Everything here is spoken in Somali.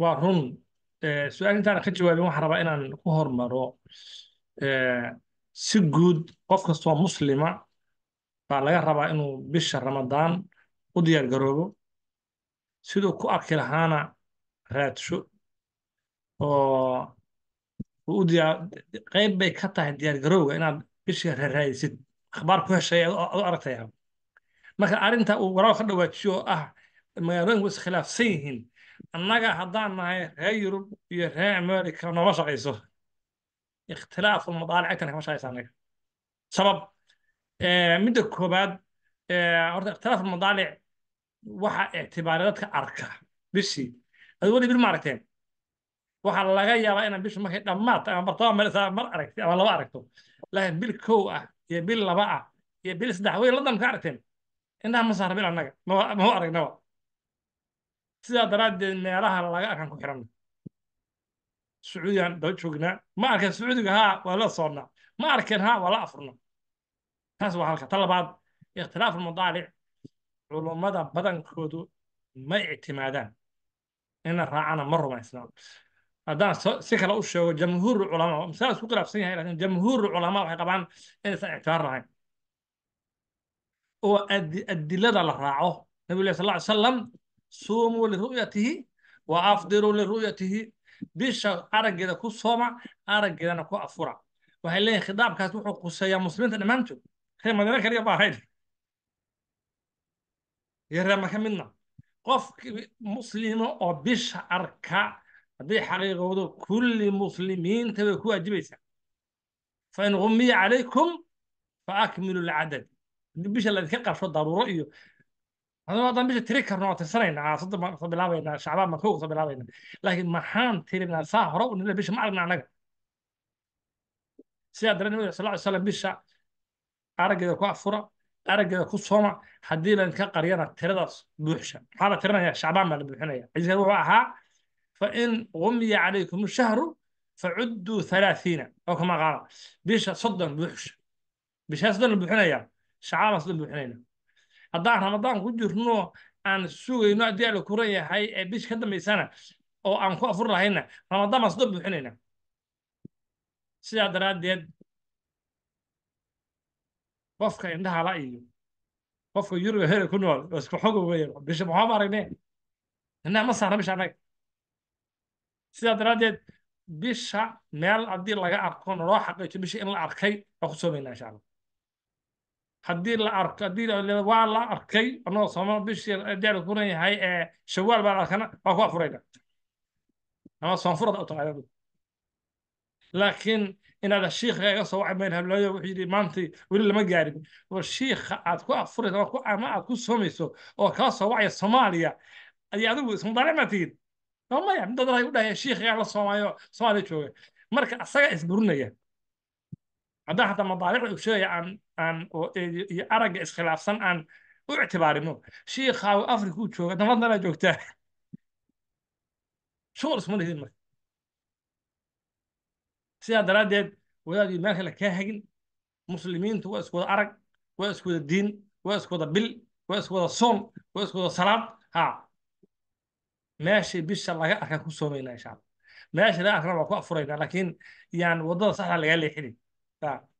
waa run su-aal intaan ka jawaabin waxaan rabaa inaan ku hormaro si guud qof kastoo muslima baa laga rabaa inuu bisha ramadaan u diyaar garoobo siduu ku arki lahaana raadsho oo qeyb bay ka tahay diyaar garowga inaad bisha raadisid akhbaar ku heshay ad aragtaya marka arrinta uu waraab ka dhawaajiyo oo ah magaalooyinku iskhilaafsan yihiin annaga haddaan nahay reer yurub iyo reer america nooma shaqayso ikhtilaafu madaalictan kama shaqaysa annaga sabab eh, midda koobaad eh, horta ikhtilaafu madaalic waxa ictibaari dadka arka bishii ad weli bil ma aragteen waxaa laga yaabaa inaan bishu markay dhammaad ama bartaba mel mar aragti ama laba aragto laakiin bil kow ah iyo bil laba ah iyo bil saddex wey ladan ka aragteen indhaha ma saara bil annaga ma aragnawa sidaa daraaddeed meelaha laga arkan ku xiranna sacuudigaan daba joognaa ma arkan sacuudiga haa waa la soodna ma arkan haa waa la afurna taas waa halka ta labaad ikhtilaafu lmadaalic culummada badankoodu ma ictimaadaan in la raacana ma rumaysnaan haddaan si kale u sheego jamhuur culamaa masaala isku khilaafsan yahay lakin jamhuur culamaa waxay qabaan inaysan ictibaar lahayn oo adilada la raaco nabigu leh sal lla alay salam suumuu liruyatihi wa afdiruu liruyatihi bisha araggeeda ku sooma araggeedana ku afura waxay leeyihin khitaabkaas wuxuu kuseeyaa muslimiinta dhammaantood reer madiina kaliya ma ahayn iyo ka midna qof muslima oo bisha arka hadday xaqiiqowdo kulli muslimiinta bay ku waajibaysaa fain gumiya calaykum fa akmilu lcadad hadii bisha laydinka qabsho daruuro iyo adagoo haddaan bisha tiri karno waan tirsanayna caasada baan kasoo bilaabaynaa shacbaan baan kowga soo bilaabayna laakiin maxaan tirinaa saa hore u nila bisha ma aragna annaga sidaa dara nabiga sal ly slam bisha araggeeda ku afura araggeeda ku sooma haddii lan ka qariyana tiradaas buuxsha maxaa la tirinaya shacbaan baa la buuxinaya xadiiskan wuxuu ahaa fain gumiya calaykum shahru facudduu halaathiina oo kama qaala bisha soddon buuxsha bishaa soddon la buuxinaya shacbaan haddaan ramadaan ku jirno aan sugayno haddii alla kuran yahay ee bish ka dambaysana oo aan ku afur lahayna ramadaan baan soo buuxinayna sidaa daraaddeed qofka indhahala iyo qofka yuruba hele ku nool isku xoga weeye bisha maxaama aragne inaa ma saarna bisha anaga sidaa daraaddeed bisha meel haddii laga arko naloo xaqiijo bisha in la arkay waa ku soomaynaa insha allah haddii la arko haddii waa la arkay anagoo sooma bishii daal kunan yahay ee shawaal baan arkana waa ku afurayna ama soonfurada u taqaanadu laakiin inaad shiikha iga soo wacay meel hablaayo wuxuu yidhi maantay weli lama gaarin shiikha aad ku afurayso ama aad ku soomayso oo kaa soo wacaya soomaaliya ayaa adigu ismudaalima tihin maya dad u dhahaya shiikhagaa la soomaayo soomaaliya jooga marka asagaa isburinaya haddaa hataa madaariicda ogshadaya aan aan e, iyo aragga iskhilaafsan aan u ictibaarino shiikaaw africa u jooga damadanaa joogtaa shuqul isma lihidin marka sidaa daraaddeed wadaadii meel kale kaa hagin muslimiintu waa isku wada arag waa isku wada diin waa isku wada bil waa isku wada soon waa isku wada salaad ha meeshii bisha laga arka ku soomaynaa insha allah meeshii laga arkana waa ku afuraynaa laakiin yaan waddada saxda lagaa leexinin Tá.